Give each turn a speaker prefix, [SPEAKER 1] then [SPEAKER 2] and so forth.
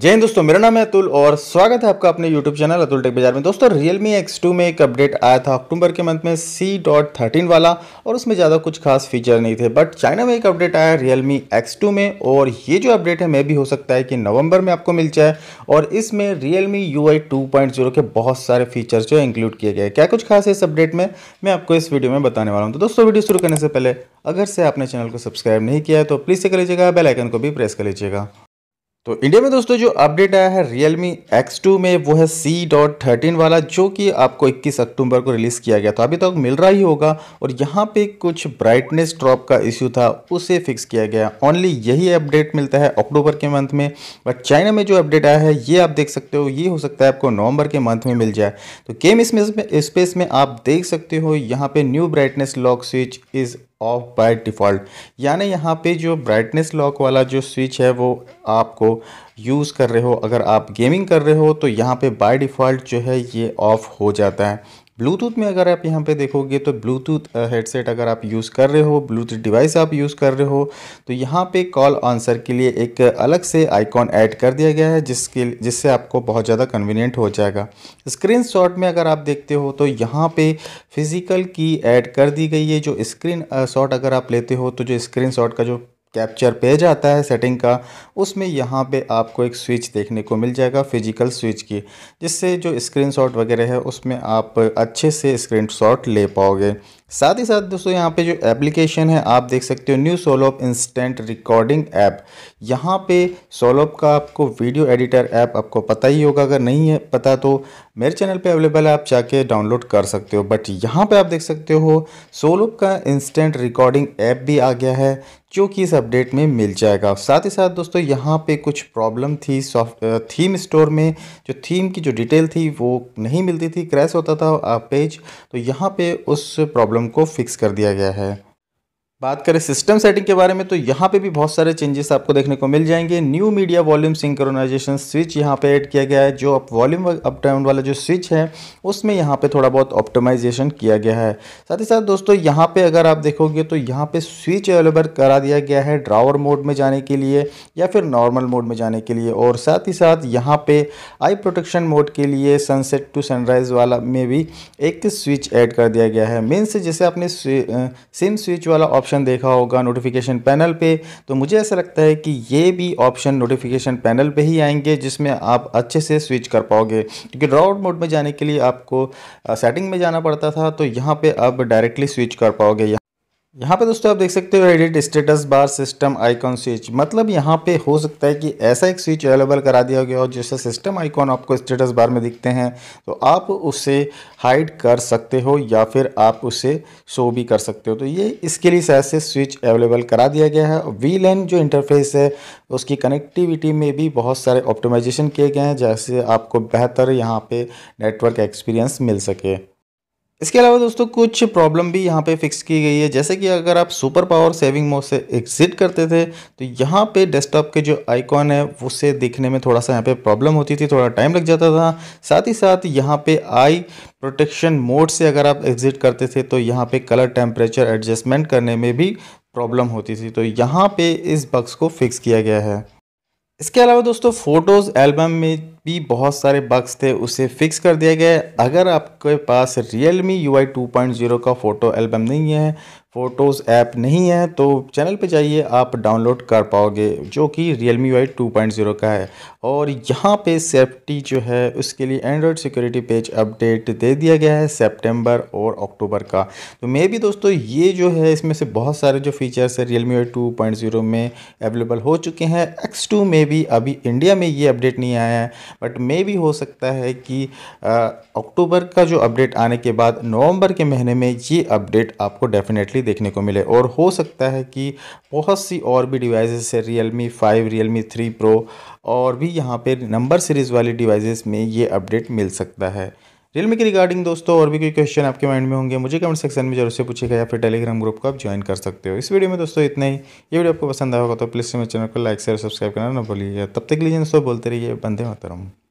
[SPEAKER 1] जय हिंद दोस्तों मेरा नाम है अतुल और स्वागत है आपका अपने YouTube चैनल अतुल टेक बाजार में दोस्तों Realme X2 में एक अपडेट आया था अक्टूबर के मंथ में C.13 वाला और उसमें ज़्यादा कुछ खास फीचर नहीं थे बट चाइना में एक अपडेट आया Realme X2 में और ये जो अपडेट है मैं भी हो सकता है कि नवंबर में आपको मिल जाए और इसमें Realme UI 2.0 के बहुत सारे फीचर्स जो इंक्लूड किए गए क्या कुछ खास है इस अपडेट में मैं आपको इस वीडियो में बताने वाला हूँ तो दोस्तों वीडियो शुरू करने से पहले अगर से आपने चैनल को सब्सक्राइब नहीं किया है तो प्लीज़ से कर लीजिएगा बेलाइकन को भी प्रेस कर लीजिएगा तो इंडिया में दोस्तों जो अपडेट आया है एक्स X2 में वो है सी डॉट थर्टीन वाला जो कि आपको 21 अक्टूबर को रिलीज़ किया गया था अभी तक तो मिल रहा ही होगा और यहाँ पे कुछ ब्राइटनेस ड्रॉप का इश्यू था उसे फिक्स किया गया ओनली यही अपडेट मिलता है अक्टूबर के मंथ में बट चाइना में जो अपडेट आया है ये आप देख सकते हो ये हो सकता है आपको नवंबर के मंथ में मिल जाए तो गेम इसमें स्पेस में आप देख सकते हो यहाँ पर new brightness lock switch is off by default यानी यहाँ पे जो ब्राइटनेस लॉक वाला जो स्विच है वो आपको यूज़ कर रहे हो अगर आप गेमिंग कर रहे हो तो यहाँ पे बाय डिफ़ॉल्ट जो है ये ऑफ़ हो जाता है ब्लूटूथ में अगर आप यहाँ पे देखोगे तो ब्लूटूथ हेडसेट अगर आप यूज़ कर रहे हो ब्लूटूथ डिवाइस आप यूज़ कर रहे हो तो यहाँ पे कॉल आंसर के लिए एक अलग से आइकॉन ऐड कर दिया गया है जिसके जिससे आपको बहुत ज़्यादा कन्वीनियंट हो जाएगा स्क्रीन शॉट में अगर आप देखते हो तो यहाँ पे फिज़िकल की ऐड कर दी गई है जो स्क्रीन शॉट अगर आप लेते हो तो जो स्क्रीन शॉट का जो कैप्चर पेज आता है सेटिंग का उसमें यहाँ पे आपको एक स्विच देखने को मिल जाएगा फिजिकल स्विच की जिससे जो स्क्रीनशॉट वगैरह है उसमें आप अच्छे से स्क्रीनशॉट ले पाओगे साथ ही साथ दोस्तों यहाँ पे जो एप्लीकेशन है आप देख सकते हो new Soloop instant recording app यहाँ पे सोलोप का आपको वीडियो एडिटर ऐप आपको पता ही होगा अगर नहीं है पता तो मेरे चैनल पे अवेलेबल है आप जाके डाउनलोड कर सकते हो बट यहाँ पे आप देख सकते हो सोलोप का इंस्टेंट रिकॉर्डिंग ऐप भी आ गया है जो कि इस अपडेट में मिल जाएगा साथ ही साथ दोस्तों यहाँ पे कुछ प्रॉब्लम थी सॉफ्ट थीम स्टोर में जो थीम की जो डिटेल थी वो नहीं मिलती थी क्रैश होता था पेज तो यहाँ पे उस प्रॉब्लम को फिक्स कर दिया गया है बात करें सिस्टम सेटिंग के बारे में तो यहाँ पे भी बहुत सारे चेंजेस आपको देखने को मिल जाएंगे new media volume synchronization switch यहाँ पे ऐड किया गया है जो अप वॉल्यूम अप डाउन वाला जो स्विच है उसमें यहाँ पे थोड़ा बहुत ऑप्टिमाइजेशन किया गया है साथ ही साथ दोस्तों यहाँ पे अगर आप देखोगे तो यहाँ पर स्विच अवेलेबल करा दिया गया है ड्रावर मोड में जाने के लिए या फिर नॉर्मल मोड में जाने के लिए और साथ ही साथ यहाँ पर आई प्रोटेक्शन मोड के लिए सनसेट टू सनराइज वाला में भी एक स्विच ऐड कर दिया गया है मीन्स जैसे आपने सिम स्विच वाला ऑप्शन देखा होगा नोटिफिकेशन पैनल पे तो मुझे ऐसा लगता है कि ये भी ऑप्शन नोटिफिकेशन पैनल पे ही आएंगे जिसमें आप अच्छे से स्विच कर पाओगे क्योंकि ड्रॉआउट मोड में जाने के लिए आपको सेटिंग में जाना पड़ता था तो यहाँ पर आप डायरेक्टली स्विच कर पाओगे यहाँ पे दोस्तों आप देख सकते हो edit status bar system icon switch मतलब यहाँ पे हो सकता है कि ऐसा एक स्विच अवेलेबल करा दिया गया हो जैसे सिस्टम आइकॉन आपको स्टेटस बार में दिखते हैं तो आप उसे हाइड कर सकते हो या फिर आप उसे शो भी कर सकते हो तो ये इसके लिए शायद से स्विच अवेलेबल करा दिया गया है वी लैन जो इंटरफेस है उसकी कनेक्टिविटी में भी बहुत सारे ऑप्टोमाइजेशन किए गए हैं जैसे आपको बेहतर यहाँ पर नेटवर्क एक्सपीरियंस मिल सके इसके अलावा दोस्तों कुछ प्रॉब्लम भी यहाँ पे फिक्स की गई है जैसे कि अगर आप सुपर पावर सेविंग मोड से एग्जिट करते थे तो यहाँ पे डेस्कटॉप के जो आइकॉन है उससे दिखने में थोड़ा सा यहाँ पे प्रॉब्लम होती थी थोड़ा टाइम लग जाता था साथ ही साथ यहाँ पे आई प्रोटेक्शन मोड से अगर आप एग्जिट करते थे तो यहाँ पर कलर टेम्परेचर एडजस्टमेंट करने में भी प्रॉब्लम होती थी तो यहाँ पर इस बक्स को फिक्स किया गया है इसके अलावा दोस्तों फ़ोटोज़ एल्बम में भी बहुत सारे बग्स थे उसे फिक्स कर दिया गया है अगर आपके पास Realme U I two point zero का फ़ोटो एल्बम नहीं है फ़ोटोज़ ऐप नहीं है तो चैनल पे जाइए आप डाउनलोड कर पाओगे जो कि Realme Y two point zero का है और यहाँ पे सेफ्टी जो है उसके लिए एंड्रॉयड सिक्योरिटी पेज अपडेट दे दिया गया है सेप्टेम्बर और अक्टूबर का तो मे भी दोस्तों ये जो है इसमें से बहुत सारे जो फीचर्स है Realme Y two point zero में अवेलेबल हो चुके हैं एक्स टू में भी अभी इंडिया में ये अपडेट नहीं आया है बट मे भी हो सकता है कि अक्टूबर का जो अपडेट आने के बाद नवंबर के महीने में ये अपडेट आपको डेफिनेटली देखने को मिले और हो सकता है कि बहुत सी और भी डिवाइसेस है Realme five Realme three pro और भी यहाँ पर नंबर सीरीज़ वाली डिवाइसेस में ये अपडेट मिल सकता है रियलमी के रिगार्डिंग दोस्तों और भी कोई क्वेश्चन आपके माइंड में होंगे मुझे कमेंट सेक्शन में जरूर से पूछेगा या फिर टेलीग्राम ग्रुप को आप ज्वाइन कर सकते हो इस वीडियो में दोस्तों इतना ही ये वीडियो आपको पसंद आया होगा तो प्लीज़ मेरे चैनल को लाइक शेयर सब्सक्राइब करना ना भूलिएगा तब तक लीजिए दोस्तों बोलते रहिए बंदे मातरम